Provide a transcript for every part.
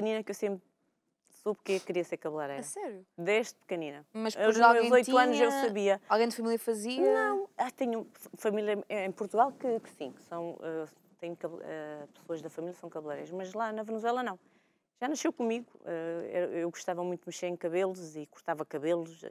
pequenina que eu sempre soube que queria ser cabeleireira. A sério? Desde pequenina. Mas por Aos meus oito anos eu sabia. Alguém de família fazia? Não, ah, tenho família em Portugal que, que sim, que são, uh, tenho, uh, pessoas da família são cabeleireiras, mas lá na Venezuela não. Já nasceu comigo, uh, eu, gostava muito de mexer em cabelos e cortava cabelos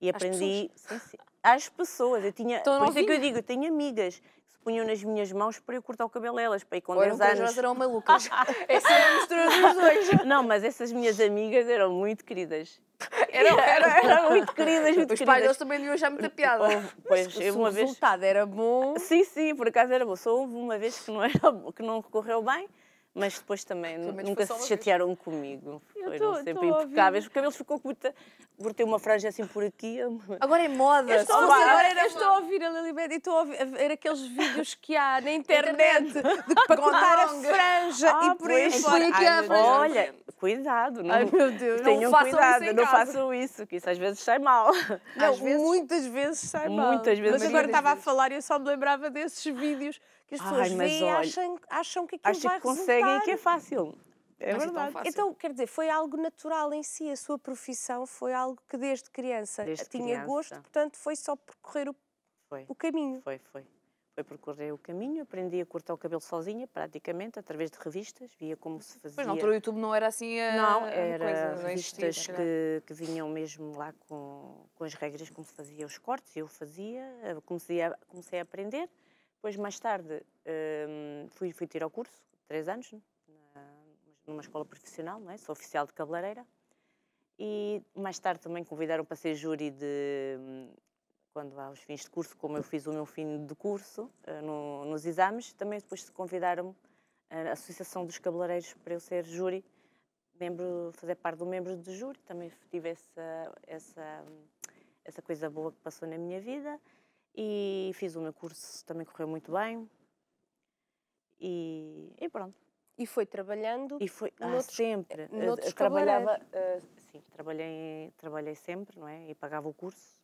e aprendi às pessoas. Sim, sim, às pessoas. Eu tinha, então por isso é que eu digo, eu tenho amigas punham nas minhas mãos para eu cortar o cabelo a elas, para ir com Ou 10 anos. Elas eram malucas. Essa era a mistura dos dois. Não, mas essas minhas amigas eram muito queridas. Eram, eram, eram muito queridas, muito Os queridas. pais deles também deviam já muita piada. Houve, pois, uma o vez... resultado era bom... Sim, sim, por acaso era bom. Só houve uma vez que não, era, que não correu bem, mas depois também nunca se chatearam vez. comigo. Foram sempre impecáveis. O cabelo ficou com muita. Cortei uma franja assim por aqui. É agora é moda. Eu estou, a ouvir, agora é estou a ouvir a Lilibet e estou a ver aqueles vídeos que há na internet de cortar a franja ah, e por aí fora. Olha, cuidado. Não, Ai, meu Deus. Tenham não cuidado, não façam isso, que isso às vezes sai mal. Não, às vezes, muitas vezes sai mal. Muitas vezes. Mas agora estava a falar e eu só me lembrava desses vídeos que as pessoas Ai, veem e acham, acham que aquilo Acho vai que conseguem resultar. e que é fácil. É mas é verdade. É então, quer dizer, foi algo natural em si, a sua profissão foi algo que desde criança desde tinha criança. gosto, portanto foi só percorrer o, foi. o caminho. Foi, foi. Foi percorrer o caminho, aprendi a cortar o cabelo sozinha, praticamente, através de revistas, via como se fazia. Pois, na altura o YouTube não era assim a Não, era revistas que, que, vinham mesmo lá com, com as regras, como se fazia os cortes, eu fazia, eh, comecei a, comecei a aprender. Depois, mais tarde, ehm, fui, fui tirar o curso, três anos, né? numa escola profissional, não é? sou oficial de cabeleireira. E mais tarde também convidaram para ser júri de. Quando há os fins de curso, como eu fiz o meu fim de curso eh, no, nos exames, também depois convidaram eh, a Associação dos Cabeleireiros para eu ser júri, membro, fazer parte do membro de júri. Também tive essa, essa, essa coisa boa que passou na minha vida. E fiz o meu curso, também correu muito bem. E, e pronto. E foi trabalhando. E foi ah, noutros, sempre. Eh, eh, noutros eh, trabalhava, uh, sim, trabalhei, trabalhei sempre, não é? E pagava o curso.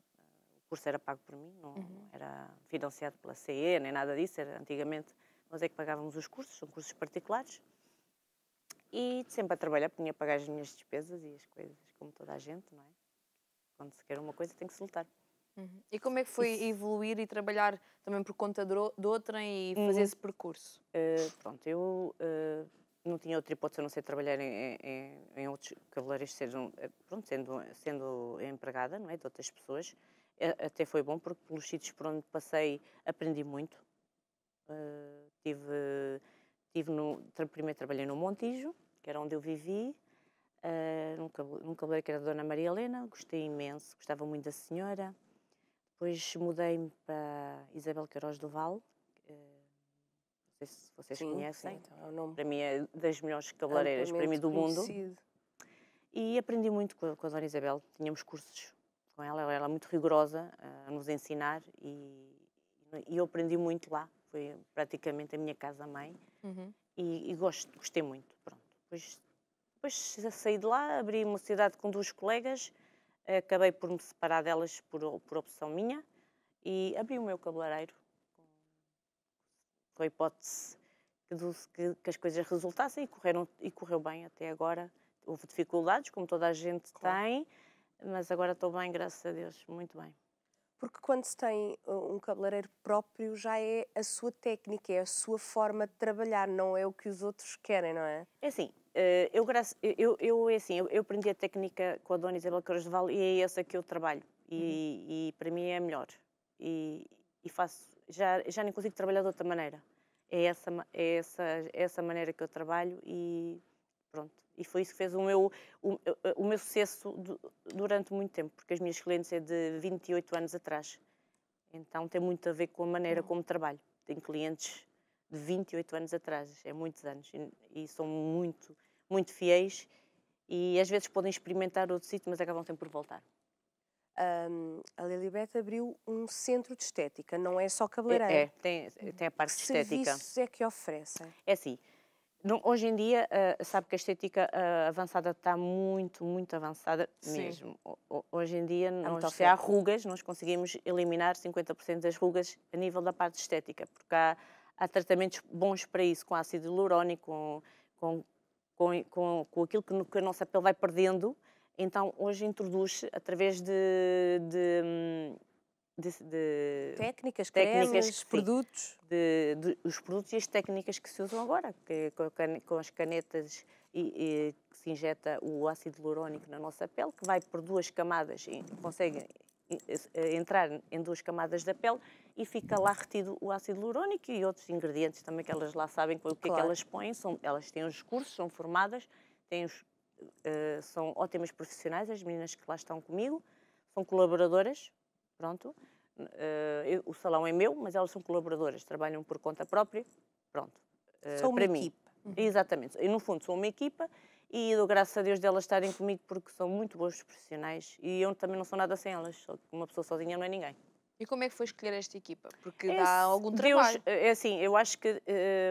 O curso era pago por mim, não uhum. era financiado pela CE nem nada disso. Era, antigamente nós é que pagávamos os cursos, são cursos particulares. E sempre a trabalhar, porque tinha que pagar as minhas despesas e as coisas, como toda a gente, não é? Quando se quer uma coisa tem que se lutar. Uhum. E como é que foi evoluir e trabalhar também por conta de outrem e fazer uhum. esse percurso? Uh, pronto, eu uh, não tinha outra hipótese a não ser trabalhar em, em, em outros cabeleireiros sendo, eh, pronto, sendo, sendo empregada não é, de outras pessoas. Até foi bom porque pelos sítios por onde passei aprendi muito. Uh, tive, tive no, primeiro trabalhei no Montijo, que era onde eu vivi, uh, num, cabelo, que era a Dona Maria Helena, gostei imenso, gostava muito da senhora. Depois mudei-me para Isabel Queiroz do Val. Eh, não sei se vocês sim, conhecem. então é o nome. Para mim é das melhores é cabeleireiras, para mim, do mundo. E aprendi muito com a, Dona Isabel. Tínhamos cursos com ela. Ela era muito rigorosa eh, a nos ensinar e, e, eu aprendi muito lá. Foi praticamente a minha casa-mãe. Uhum. E, e gostei muito. Pronto. Depois, depois saí de lá, abri uma cidade com dois colegas acabei por me separar delas por, por opção minha e abri o meu cabeleireiro com a hipótese que, que, as coisas resultassem e, correram, e correu bem até agora. Houve dificuldades, como toda a gente claro. tem, mas agora estou bem, graças a Deus, muito bem. Porque quando se tem uh, um cabeleireiro próprio, já é a sua técnica, é a sua forma de trabalhar, não é o que os outros querem, não é? É assim, eh, eu, eu, eu, é assim, eu, aprendi a técnica com a Dona Isabel Carosval e é essa que eu trabalho. E, uhum. e para mim é a melhor. E, e, faço, já, já nem consigo trabalhar de outra maneira. É essa, é essa, é essa maneira que eu trabalho e pronto. E foi isso que fez o meu, o, o meu sucesso durante muito tempo, porque as minhas clientes é de 28 anos atrás. Então tem muito a ver com a maneira uhum. como trabalho. Tenho clientes de 28 anos atrás, é muitos anos, e, são muito, muito fiéis e às vezes podem experimentar outro sítio, mas acabam sempre por voltar. Um, a Lilibet abriu um centro de estética, não é só cabeleireiro. É, é tem, tem, a parte que de estética. Que serviços é que oferecem? É assim, hoje em dia, uh, sabe que a estética uh, avançada está muito, muito avançada Sim. mesmo. O, hoje em dia, nós, se há rugas, nós conseguimos eliminar 50% das rugas a nível da parte estética, porque há há tratamentos bons para isso, com ácido hialurónico com, com, com, com, com aquilo que, que a nossa pele vai perdendo. Então, hoje introduz através de, de de, de, técnicas, técnicas cremes, produtos. De, de, os produtos e as técnicas que se usam agora, que, é com, com, as canetas e, e, que se injeta o ácido hialurónico na nossa pele, que vai por duas camadas e consegue eh, entrar em duas camadas da pele e fica lá retido o ácido hialurónico e outros ingredientes também que elas lá sabem o que claro. é que elas põem. São, elas têm os cursos, são formadas, têm os, uh, são ótimas profissionais, as meninas que lá estão comigo, são colaboradoras, pronto. Uh, eu, o salão é meu, mas elas são colaboradoras, trabalham por conta própria, pronto. Uh, são uma equipa. Uhum. Exatamente. E, no fundo, são uma equipa e dou graças a Deus delas estarem comigo porque são muito boas profissionais e eu também não sou nada sem elas, uma pessoa sozinha não é ninguém. E como é que foi escolher esta equipa? Porque é dá assim, algum trabalho. Deus, é assim, eu acho que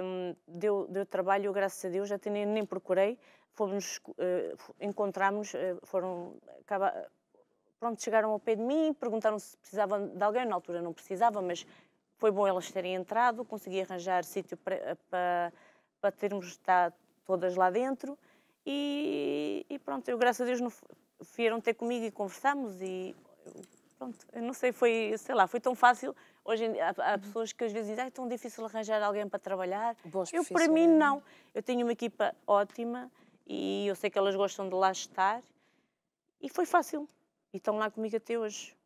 hum, deu, deu trabalho, graças a Deus, já nem, nem procurei. Fomos, uh, encontramos, uh, foram, acaba, pronto, chegaram ao pé de mim, perguntaram se precisavam de alguém, na altura não precisava, mas foi bom elas terem entrado, consegui arranjar sítio para, eh, para, para termos estado todas lá dentro. E, e pronto, eu, graças a Deus não, vieram ter comigo e conversamos e pronto, eu não sei, foi, sei lá, foi tão fácil. Hoje há, há uhum. pessoas que às vezes dizem, ah, é tão difícil arranjar alguém para trabalhar. Boas eu, para mim, é? não. Eu tenho uma equipa ótima e eu sei que elas gostam de lá estar e foi fácil. E estão lá comigo até hoje.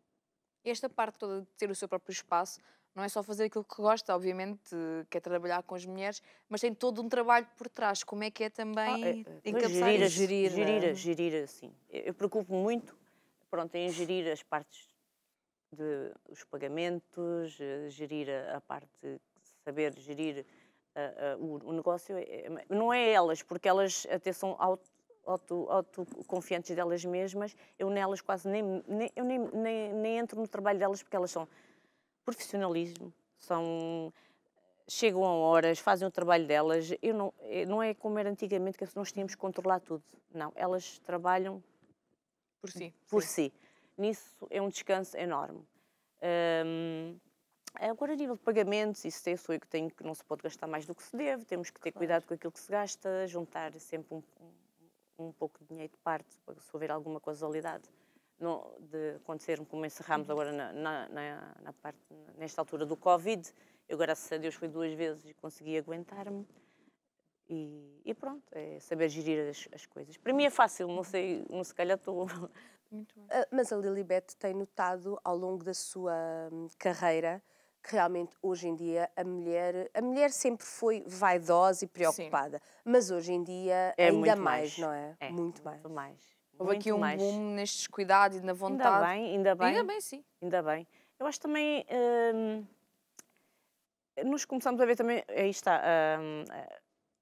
Esta parte toda de ter o seu próprio espaço não é só fazer aquilo que gosta, obviamente, que é trabalhar com as mulheres, mas tem todo um trabalho por trás. Como é que é também ah, é, é gerir, isso? Gerir, é? gerir, gerir, assim. Eu preocupo muito, pronto, em gerir as partes dos pagamentos, eh, gerir a, a parte, saber gerir eh, eh, o, o, negócio. É, não é elas, porque elas até são auto, auto, autoconfiantes delas mesmas. Eu nelas quase nem, nem eu nem, nem, nem entro no trabalho delas porque elas são profissionalismo, são chegam a horas, fazem o trabalho delas. Eu não, eh, não é como era antigamente que nós tínhamos que controlar tudo. Não, elas trabalham por si. Por sim. si. Nisso é um descanso enorme. Hum, agora, a nível de pagamentos, isso é sou eu que tenho que não se pode gastar mais do que se deve, temos que ter claro. cuidado com aquilo que se gasta, juntar sempre um, um pouco de dinheiro de parte para se houver alguma causalidade no, de acontecer como encerramos uhum. agora na, na, na, na parte, nesta altura do Covid. Eu, graças a Deus, fui duas vezes e consegui aguentar-me. E, e, pronto, é saber gerir as, as, coisas. Para mim é fácil, não uhum. sei, não se calhar estou. Ah, mas a Lilibet tem notado ao longo da sua hum, carreira que realmente hoje em dia a mulher, a mulher sempre foi vaidosa e preocupada, Sim. mas hoje em dia é ainda mais, mais, não é? é muito, muito mais. mais. Houve aqui um mais. boom nestes cuidados e na vontade. Ainda bem, ainda bem. Ainda bem, sim. Ainda bem. Eu acho também. Hum, nos começamos a ver também. Aí está. Hum, eh,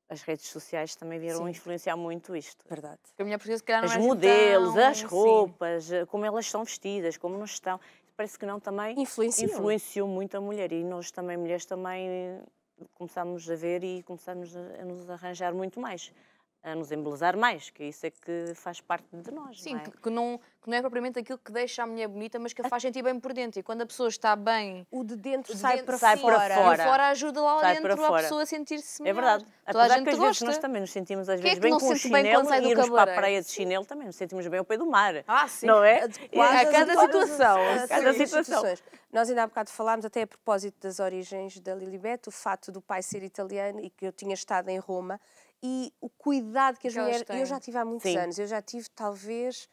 as redes sociais também vieram sim. influenciar muito isto. Verdade. Porque a minha calhar, não as é assim modelos, tão... as roupas, sim. Eh, como elas são vestidas, como nos estão. Parece que não também influenciou. influenciou muito a mulher e nós também, mulheres, também começámos a ver e começámos a nos arranjar muito mais a nos embelezar mais, que isso é que faz parte de nós. Sim, não é? que, que, não, que não é propriamente aquilo que deixa a mulher bonita, mas que a ah. faz sentir bem por dentro. E quando a pessoa está bem. O de dentro, o de sai, dentro para, sai fora. para fora. E fora ajuda lá sai dentro a é pessoa a sentir-se melhor. É verdade. Toda a gente que às gosta. vezes nós também nos sentimos às é vezes é bem com o chinelo bem irmos cabaré? para a praia de chinelo também nos sentimos bem ao pé do mar. Ah, sim. Não é? a cada situação. A cada situação. Nós ainda há bocado falámos, até a propósito das origens da Lilibet, o fato do pai ser italiano e que eu tinha estado em Roma e o cuidado que as que mulheres. Eu já tive há muitos Sim. anos, eu já tive talvez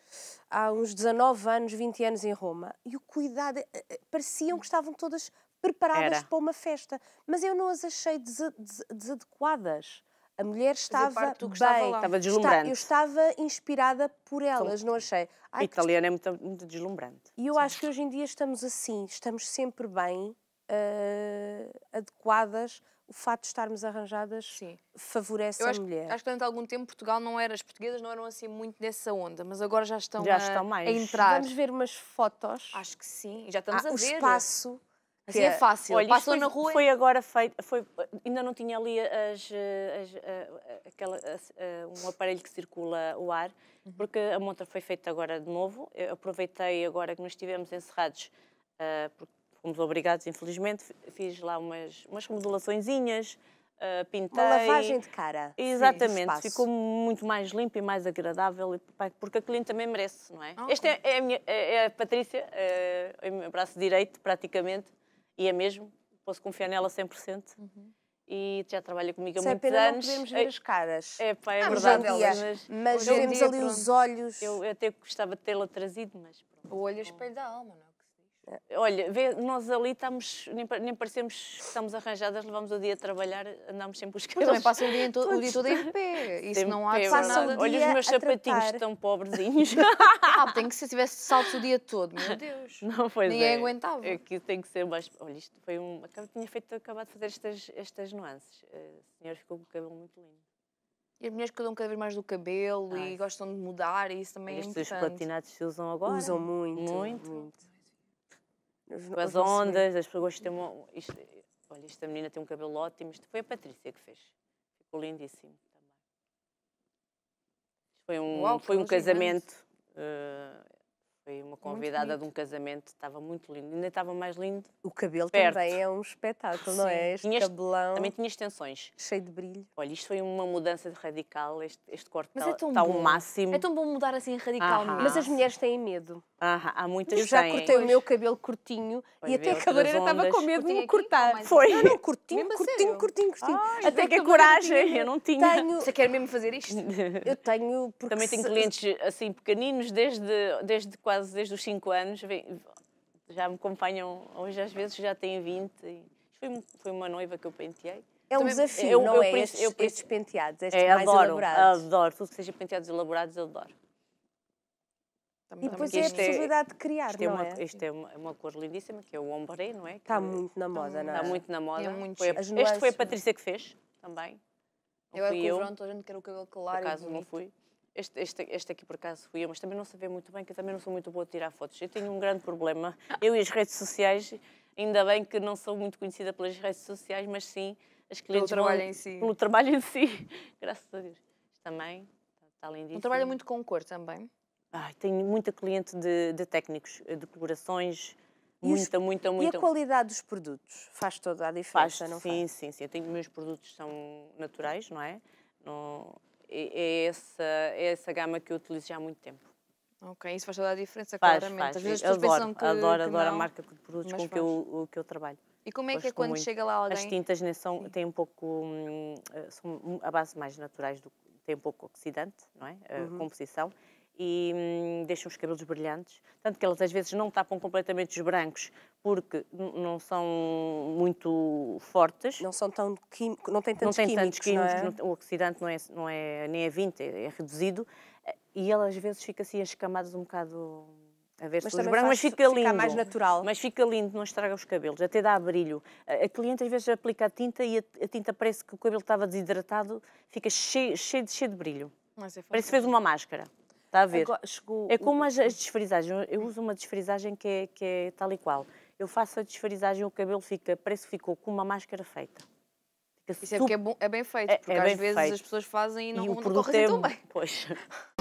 há uns 19 anos, 20 anos em Roma, e o cuidado. Eh, eh, pareciam que estavam todas preparadas Era. para uma festa, mas eu não as achei des des desadequadas. A mulher estava bem, estava deslumbrante. eu estava inspirada por elas, não achei. Ai, a italiana que... é muito, muito deslumbrante. E eu Sim. acho que hoje em dia estamos assim, estamos sempre bem, uh, adequadas, o fato de estarmos arranjadas Sim. favorece acho, a mulher. Acho que durante algum tempo Portugal não era, as portuguesas não eram assim muito nessa onda, mas agora já estão, já a, estão mais. a entrar. Vamos ver umas fotos. Acho que sim, já estamos ah, a o ver. O espaço Assim é fácil. Olha, Passou foi, na rua. Foi agora feito. Foi, ainda não tinha ali as, as, eh, aquela, eh, um aparelho que circula o ar, uhum. porque a montra foi feita agora de novo. Eu aproveitei agora que nós estivemos encerrados, porque fomos obrigados, infelizmente, fiz lá umas, umas remodelaçõezinhas, uh, pintei. Uma lavagem de cara. Exatamente, Sim, ficou muito mais limpo e mais agradável, porque a cliente também merece, não é? Oh, ah, Esta é é, é, é, a é a Patrícia, é, o meu braço direito, praticamente, e é mesmo, posso confiar nela 100%. Uhum e já trabalha comigo há Sei, muitos anos. Não podemos ver é, as caras. É, pá, é ah, verdade. Delas, mas, mas vemos ali pronto. os olhos. Eu, eu até gostava de tê-la trazido, mas pronto. O olho é espelho da alma, não é? Olha, vê, nós ali estamos, nem, nem parecemos que estamos arranjadas, levamos o dia a trabalhar, andamos sempre os cabelos. Também passo o dia, todo, o dia todo em pé, isso não há de nada. Olha, os meus sapatinhos tão estão pobrezinhos. ah, tem que ser, se tivesse salto o dia todo, meu Deus. Não, foi nem é. aguentava. Aqui tem que ser mais. Olha, isto foi um. Tinha feito, acabado de fazer estas, estas nuances. Eh, a senhora ficou com o cabelo muito lindo. E as mulheres cuidam cada vez mais do cabelo Ai. e gostam de mudar, e isso também é Estes é importante. Estes platinados se usam agora? Usam muito. muito. muito com as ondas, as pessoas têm uma. Isto, olha, esta menina tem um cabelo ótimo. Isto foi a Patrícia que fez. Ficou lindíssimo também. Foi um, Uau, foi um casamento. Uh, foi uma convidada de um casamento, estava muito lindo, ainda estava mais lindo. O cabelo perto. também é um espetáculo, Sim. não é? Este tinhas, cabelão. Também tinha extensões. Cheio de brilho. Olha, isto foi uma mudança radical, este, este corte Mas está, é está ao máximo. É tão bom mudar assim radicalmente. Mas as mulheres têm medo. há muitas Eu já têm. cortei pois. o meu cabelo curtinho e até a cabeleireira estava com medo de me cortar. Foi. Não, não, curtinho, curtinho, curtinho, curtinho, curtinho. Ai, até que a coragem, eu não tinha. Tenho... Você quer mesmo fazer isto? eu tenho, porque... Também tenho clientes assim pequeninos, desde, desde quase quase desde os 5 anos, já me acompanham, hoje às vezes já têm 20. Foi, foi uma noiva que eu penteei. É um desafio, eu, não eu, é? estes, eu, estes penteados, estes é, mais adoro, elaborados. Adoro, tudo que seja penteados elaborados, eu adoro. Também, e depois é a é possibilidade é, de criar, é não é? é? Uma, é? Isto é uma, uma, cor lindíssima, que é o ombre, não é? está muito na moda, não tá é? Está muito na moda. muito foi a, este foi a Patrícia que fez, também. eu era com eu. o verão, a gente quer o cabelo claro Por acaso, não fui. Este, este, este, aqui por acaso fui eu, mas também não sabia muito bem, que eu também não sou muito boa a tirar fotos. Eu tenho um grande problema. Eu e as redes sociais, ainda bem que não sou muito conhecida pelas redes sociais, mas sim as clientes pelo trabalho vão, em si. Pelo trabalho em si. Graças a Deus. Também, está lindíssimo. Trabalha muito com cor também? Ai, tenho muita cliente de, de técnicos, eh, de colorações, muita, muita, muita. E a qualidade dos produtos faz toda a diferença, faz, não sim, faz? Sim, sim, sim. Eu tenho meus produtos são naturais, não é? No, é essa, é essa gama que eu utilizo já há muito tempo. Ok, isso faz toda a diferença, faz, claramente. Faz. Às vezes as pessoas adoro, pensam que, adoro, que adoro não, a marca de produtos com que eu, que eu trabalho. E como é que é Gosto é quando muito. chega lá alguém... As tintas né, são, têm um pouco... Hum, eh, são a base mais naturais, do, têm um pouco oxidante, não é? Eh, uhum. A composição e hum, deixam os cabelos brilhantes. Tanto que elas às vezes não tapam completamente os brancos porque não são muito fortes. Não são tão químicos, não têm tantos não tem químicos, tantos químicos não é? o oxidante não é, não é, nem é 20, é, é reduzido. E ela às vezes fica assim as camadas um bocado a ver mas, branco, mas fica lindo. Fica mais natural. Mas fica lindo, não estraga os cabelos, até dá brilho. A, a cliente às vezes aplica a tinta e a, a, tinta parece que o cabelo estava desidratado, fica cheio, cheio, cheio de brilho. Mas é parece que fez uma máscara. Está a é ver? Agora, é como o... as, as desfrisagens. Eu uso uma desfrisagem que é, que é tal e qual. Eu faço a desfrisagem o cabelo fica, parece que ficou com uma máscara feita. Fica Isso é é super... é, é, bom, é bem feito, porque é, às vezes feito. as pessoas fazem e não, e não correm tão bem. Pois.